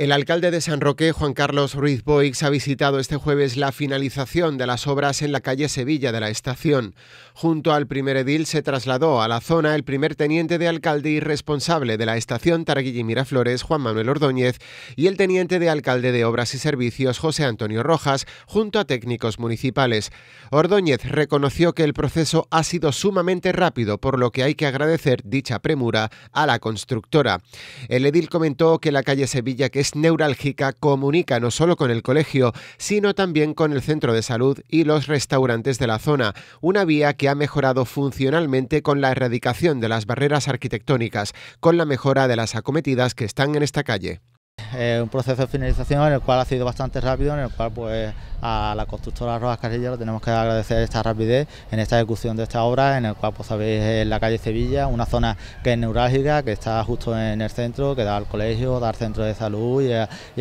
El alcalde de San Roque, Juan Carlos Ruiz Boix, ha visitado este jueves la finalización de las obras en la calle Sevilla de la estación. Junto al primer edil se trasladó a la zona el primer teniente de alcalde y responsable de la estación Targuilla y Miraflores, Juan Manuel Ordóñez, y el teniente de alcalde de Obras y Servicios, José Antonio Rojas, junto a técnicos municipales. Ordóñez reconoció que el proceso ha sido sumamente rápido, por lo que hay que agradecer dicha premura a la constructora. El edil comentó que la calle Sevilla que es neurálgica comunica no solo con el colegio, sino también con el centro de salud y los restaurantes de la zona, una vía que ha mejorado funcionalmente con la erradicación de las barreras arquitectónicas, con la mejora de las acometidas que están en esta calle un proceso de finalización en el cual ha sido bastante rápido, en el cual pues a la constructora Rojas Carrillo le tenemos que agradecer esta rapidez en esta ejecución de esta obra, en el cual pues sabéis en la calle Sevilla, una zona que es neurálgica, que está justo en el centro, que da al colegio, da al centro de salud y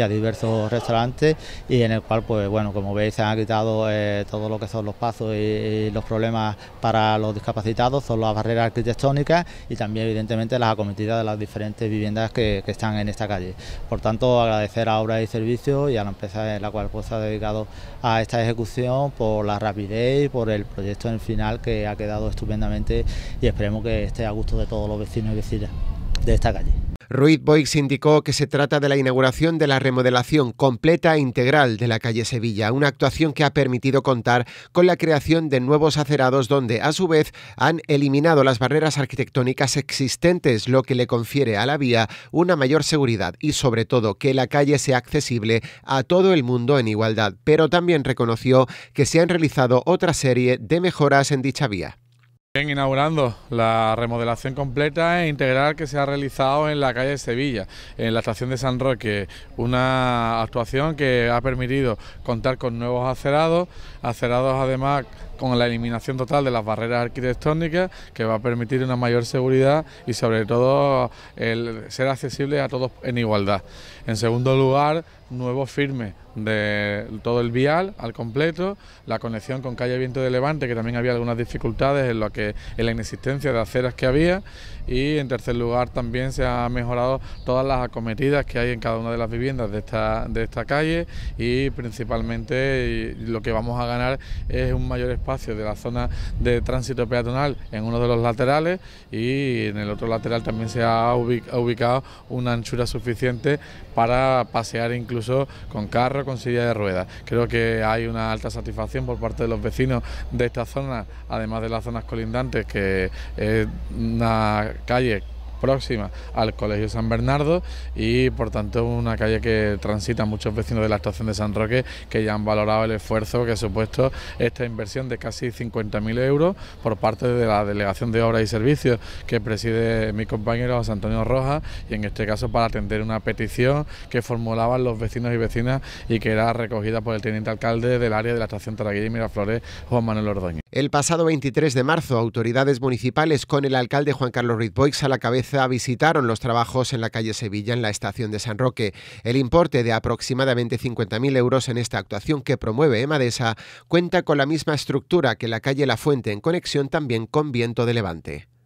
a, diversos restaurantes y en el cual pues bueno, como veis se han quitado eh, todo lo que son los pasos y, los problemas para los discapacitados, son las barreras arquitectónicas y también evidentemente las acometidas de las diferentes viviendas que, que están en esta calle. Por tanto, agradecer a Obras y Servicios y a la empresa en la cual pues, se ha dedicado a esta ejecución por la rapidez y por el proyecto en final que ha quedado estupendamente y esperemos que esté a gusto de todos los vecinos y vecinas de esta calle. Ruiz Boix indicó que se trata de la inauguración de la remodelación completa e integral de la calle Sevilla, una actuación que ha permitido contar con la creación de nuevos acerados donde, a su vez, han eliminado las barreras arquitectónicas existentes, lo que le confiere a la vía una mayor seguridad y, sobre todo, que la calle sea accesible a todo el mundo en igualdad, pero también reconoció que se han realizado otra serie de mejoras en dicha vía. Bien, inaugurando la remodelación completa e integral que se ha realizado en la calle de Sevilla, en la estación de San Roque, una actuación que ha permitido contar con nuevos acerados, acerados además con la eliminación total de las barreras arquitectónicas, que va a permitir una mayor seguridad y sobre todo el ser accesible a todos en igualdad. En segundo lugar, nuevo firme de todo el vial al completo, la conexión con calle Viento de Levante, que también había algunas dificultades en, lo que, en la inexistencia de aceras que había, y en tercer lugar también se han mejorado todas las acometidas que hay en cada una de las viviendas de esta, de esta calle y principalmente lo que vamos a ganar es un mayor espacio de la zona de tránsito peatonal en uno de los laterales y en el otro lateral también se ha ubicado una anchura suficiente para pasear incluso incluso con carro, con silla de ruedas. Creo que hay una alta satisfacción por parte de los vecinos de esta zona, además de las zonas colindantes, que es una calle próxima al Colegio San Bernardo y por tanto una calle que transita muchos vecinos de la estación de San Roque que ya han valorado el esfuerzo que ha supuesto esta inversión de casi 50.000 euros por parte de la Delegación de Obras y Servicios que preside mi compañero José Antonio Rojas y en este caso para atender una petición que formulaban los vecinos y vecinas y que era recogida por el teniente alcalde del área de la estación Taraguilla y Miraflores, Juan Manuel Ordóñez. El pasado 23 de marzo, autoridades municipales con el alcalde Juan Carlos Boix a la cabeza visitaron los trabajos en la calle Sevilla en la estación de San Roque. El importe de aproximadamente 50.000 euros en esta actuación que promueve Emadesa cuenta con la misma estructura que la calle La Fuente en conexión también con viento de levante.